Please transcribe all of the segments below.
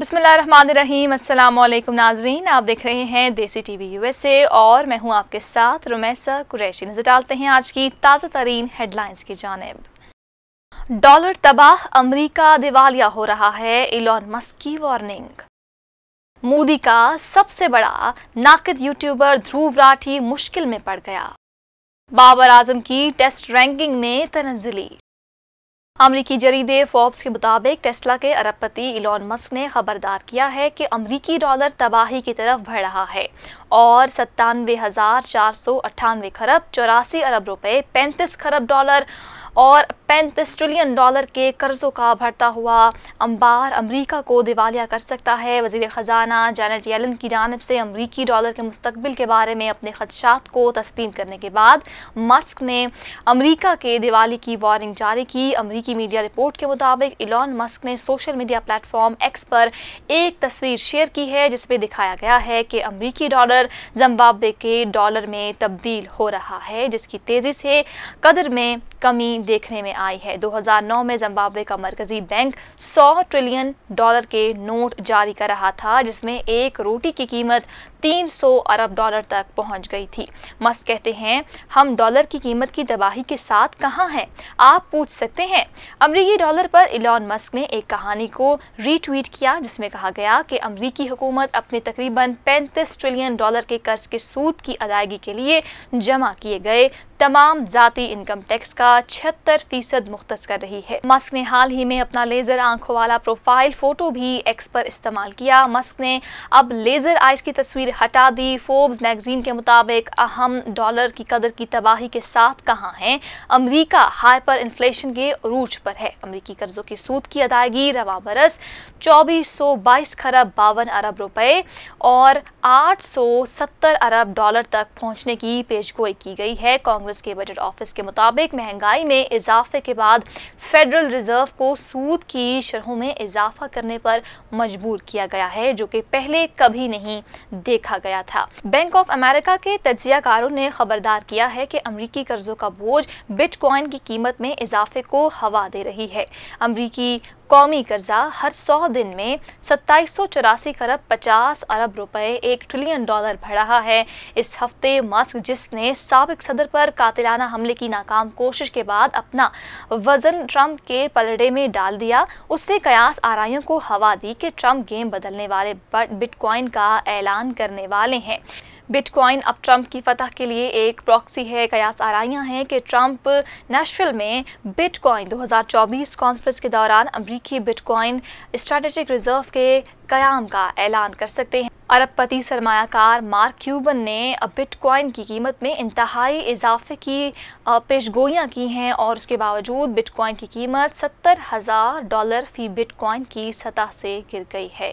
बसमीम अल्लाम नाजरीन आप देख रहे हैं देसी टीवी यूएसए और मैं हूं आपके साथ रुमैसा कुरैशी नजर डालते हैं आज की ताज़ा तरीन हेडलाइंस की जानब डॉलर तबाह अमरीका दिवालिया हो रहा है इलॉन मस्क की वार्निंग मोदी का सबसे बड़ा नाकद यूट्यूबर ध्रुव राठी मुश्किल में पड़ गया बाबर आजम की टेस्ट रैंकिंग में तनजली अमरीकी जरीदे फोर्ब्स के मुताबिक टेस्ला के अरबपति इलॉन मस्क ने खबरदार किया है कि अमरीकी डॉलर तबाही की तरफ बढ़ रहा है और सत्तानवे हज़ार चार सौ अट्ठानवे खरब चौरासी अरब रुपए पैंतीस खरब डॉलर और पैंतीस ट्रिलियन डॉलर के कर्ज़ों का भरता हुआ अंबार अमरीका को दिवालिया कर सकता है वजीर ख़जाना जैनट यलन की जानब से अमरीकी डॉलर के मुस्तबिल के बारे में अपने खदशात को तस्लीम करने के बाद मस्क ने अमरीका के दिवाली की वार्निंग जारी की अमरीकी मीडिया रिपोर्ट के मुताबिक इलॉन मस्क ने सोशल मीडिया प्लेटफॉर्म एक्स पर एक तस्वीर शेयर की है जिसमें दिखाया गया है कि अमरीकी डॉलर जम्बाब्वे के डॉलर में तब्दील हो रहा है जिसकी तेज़ी से कदर में कमी देखने में आई है 2009 में जिम्बाब्वे का मरकजी बैंक 100 ट्रिलियन डॉलर के नोट जारी कर रहा था जिसमें एक रोटी की कीमत 300 अरब डॉलर तक पहुंच गई थी मस्क कहते हैं हम डॉलर की कीमत की तबाही के साथ कहाँ हैं आप पूछ सकते हैं अमरीकी डॉलर पर इलॉन मस्क ने एक कहानी को रीट्वीट किया जिसमें कहा गया कि अमरीकी हुकूमत अपने तकरीबन पैंतीस ट्रिलियन डॉलर के कर्ज के सूद की अदायगी के लिए जमा किए गए तमाम जाती इनकम टैक्स का पचहत्तर फीसद मुख्त कर रही है मस्क ने हाल ही में अपना लेजर आंखों वाला प्रोफाइल फोटो भी एक्स पर इस्तेमाल किया मस्क ने अब लेजर आइज की तस्वीर हटा दी फोर्ब्स मैगजीन के मुताबिक अहम डॉलर की कदर की तबाही के साथ कहाँ हैं अमरीका हाइपर इन्फ्लेशन के रूज पर है अमरीकी कर्जों के सूद की अदायगी रवा बरस चौबीस खरब बावन अरब रुपए और 870 अरब डॉलर तक पहुंचने की पेशगोई की गई है कांग्रेस के बजट ऑफिस के मुताबिक महंगाई में इजाफे के बाद फेडरल रिजर्व को सूद की शरहों में इजाफा करने पर मजबूर किया गया है जो कि पहले कभी नहीं देखा गया था बैंक ऑफ अमेरिका के तजियाकारों ने खबरदार किया है कि अमरीकी कर्जों का बोझ बिटकॉइन की कीमत में इजाफे को हवा दे रही है अमरीकी कौमी कर्जा हर 100 दिन में सत्ताईस खरब 50 अरब रुपए एक ट्रिलियन डॉलर बढ़ रहा है इस हफ्ते मस्क जिसने सबक सदर पर कातिलाना हमले की नाकाम कोशिश के बाद अपना वजन ट्रंप के पलड़े में डाल दिया उससे कयास आरइयों को हवा दी कि ट्रंप गेम बदलने वाले बिटकॉइन का ऐलान करने वाले हैं बिटकॉइन अब ट्रंप की फतह के लिए एक प्रॉक्सी है कयास आरियाँ हैं कि ट्रंप नेशविल में बिटकॉइन 2024 कॉन्फ्रेंस के दौरान अमरीका अमरीकी बिटकॉइन स्ट्रेटेजिक रिजर्व के क्याम का ऐलान कर सकते हैं अरबपति सरमाकार मार्क क्यूबन ने बिटकॉइन की कीमत में इंतहाई इजाफे की पेशगोइयाँ की हैं और उसके बावजूद बिटकॉइन की कीमत सत्तर हज़ार डॉलर फ़ी बिटकॉइन की सतह से गिर गई है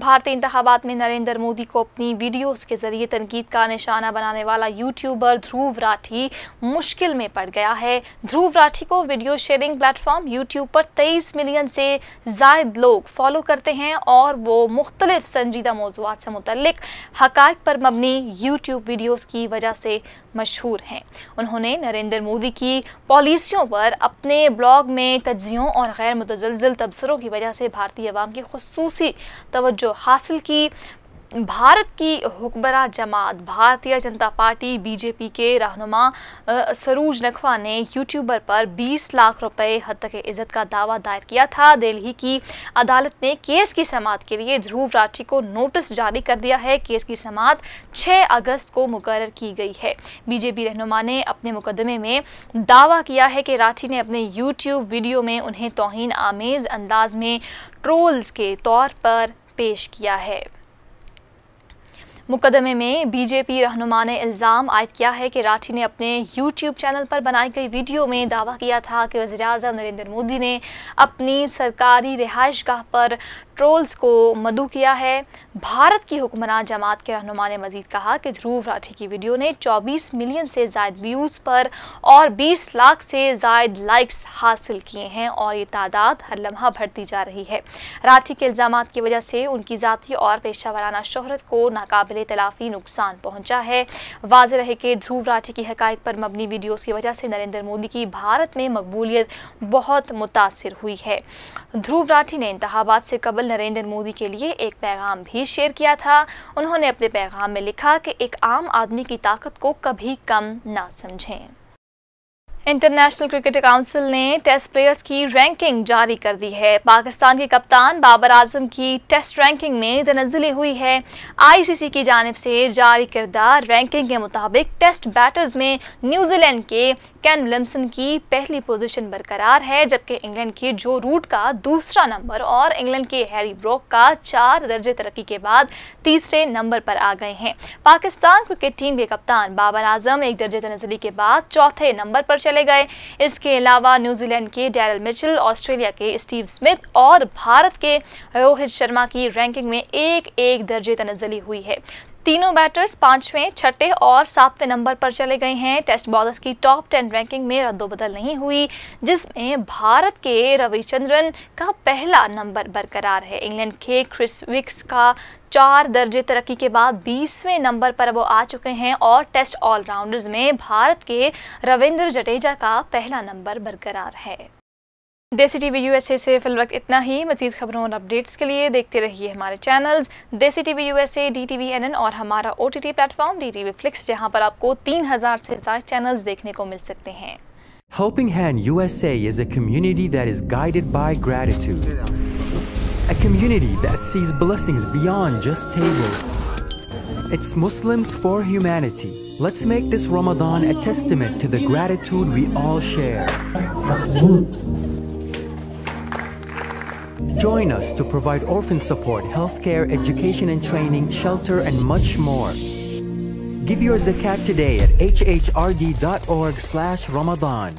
भारतीय इंतबात में नरेंद्र मोदी को अपनी वीडियोस के जरिए तनकीद का निशाना बनाने वाला यूट्यूबर ध्रुव राठी मुश्किल में पड़ गया है ध्रुव राठी को वीडियो शेयरिंग प्लेटफॉर्म यूट्यूब पर 23 मिलियन से जायद लोग फॉलो करते हैं और वो मुख्तलिफ संजीदा मौजूद से मुतलक हक़ पर मबनी यूट्यूब वीडियोज़ की वजह से मशहूर हैं उन्होंने नरेंद्र मोदी की पॉलिसियों पर अपने ब्लॉग में तजियों और गैर मुतजलजल तबसरों की वजह से भारतीय अवाम की खसूसी तोज्जो जो हासिल की भारत की हुक्मरान जमात भारतीय जनता पार्टी बीजेपी के रहनुमा सरूज नखवा ने यूट्यूबर पर 20 लाख रुपए हद तक इज़्ज़त का दावा दायर किया था दिल्ली की अदालत ने केस की समात के लिए ध्रुव राठी को नोटिस जारी कर दिया है केस की समात 6 अगस्त को मुकर की गई है बीजेपी रहनुमा ने अपने मुकदमे में दावा किया है कि राठी ने अपने यूट्यूब वीडियो में उन्हें तोहन आमेज़ अंदाज में ट्रोल्स के तौर पर पेश किया है मुकदमे में बीजेपी रहनुमा ने इल्ज़ाम आयद किया है कि राठी ने अपने यूट्यूब चैनल पर बनाई गई वीडियो में दावा किया था कि वजी अजम नरेंद्र मोदी ने अपनी सरकारी रिहाइश गाह पर ट्रोल्स को मधु किया है भारत की हुक्मरान जमात के रहनुमा ने मजीद कहा कि ध्रुव राठी की वीडियो ने 24 मिलियन से ज्यादा व्यूज़ पर और 20 लाख से जायद लाइक्स हासिल किए हैं और ये तादाद हर लम्हा बढ़ती जा रही है राठी के इल्ज़ाम की वजह से उनकी ज़ाती और पेशा वाराना शहरत को नाकबिल तलाफी नुकसान पहुँचा है वाज रहे कि ध्रुव राठी की हकायक पर मबनी वीडियोज़ की वजह से नरेंद्र मोदी की भारत में मकबूलियत बहुत मुतासर हुई है ध्रुव राठी ने इंतबात से कबल राष्ट्रपति नरेंद्र मोदी के लिए एक पैगाम भी शेयर किया था उन्होंने अपने पैगाम में लिखा कि एक आम आदमी की ताकत को कभी कम ना समझें इंटरनेशनल क्रिकेट काउंसिल ने टेस्ट प्लेयर्स की रैंकिंग जारी कर दी है पाकिस्तान के कप्तान बाबर आजम की टेस्ट रैंकिंग में तनजली हुई है आईसीसी की जानब से जारी करदा रैंकिंग के मुताबिक टेस्ट बैटर्स में न्यूजीलैंड के केन विलियमसन की पहली पोजीशन बरकरार है जबकि इंग्लैंड की जो रूट का दूसरा नंबर और इंग्लैंड के हैरी ब्रॉक का चार दर्जे तरक्की के बाद तीसरे नंबर पर आ गए हैं पाकिस्तान क्रिकेट टीम के कप्तान बाबर आजम एक दर्जे तनजली के बाद चौथे नंबर पर चले गए इसके अलावा न्यूजीलैंड के डैरल मिचल ऑस्ट्रेलिया के स्टीव स्मिथ और भारत के रोहित शर्मा की रैंकिंग में एक एक दर्जे तनजली हुई है तीनों बैटर्स पांचवें छठे और सातवें नंबर पर चले गए हैं टेस्ट बॉलर्स की टॉप टेन रैंकिंग में रद्दोबदल नहीं हुई जिसमें भारत के रविचंद्रन का पहला नंबर बरकरार है इंग्लैंड के क्रिस विक्स का चार दर्जे तरक्की के बाद 20वें नंबर पर वो आ चुके हैं और टेस्ट ऑलराउंडर्स में भारत के रविंद्र जडेजा का पहला नंबर बरकरार है देसी टीवी यूएसए से फिल वक्त इतना ही मजीद खबरों और अपडेट्स के लिए देखते रहिए हमारे चैनल्स देसी टीवी यूएसए डीटीवी एनएन और हमारा ओटीटी प्लेटफॉर्म डीटीवी फ्लिक्स जहां पर आपको 3000 से ज्यादा चैनल्स देखने को मिल सकते हैं Helping Hand USA is a community that is guided by gratitude. A community that sees blessings beyond just tables. It's Muslims for humanity. Let's make this Ramadan a testament to the gratitude we all share. Join us to provide orphan support, healthcare, education and training, shelter, and much more. Give your zakat today at hhrd.org slash Ramadan.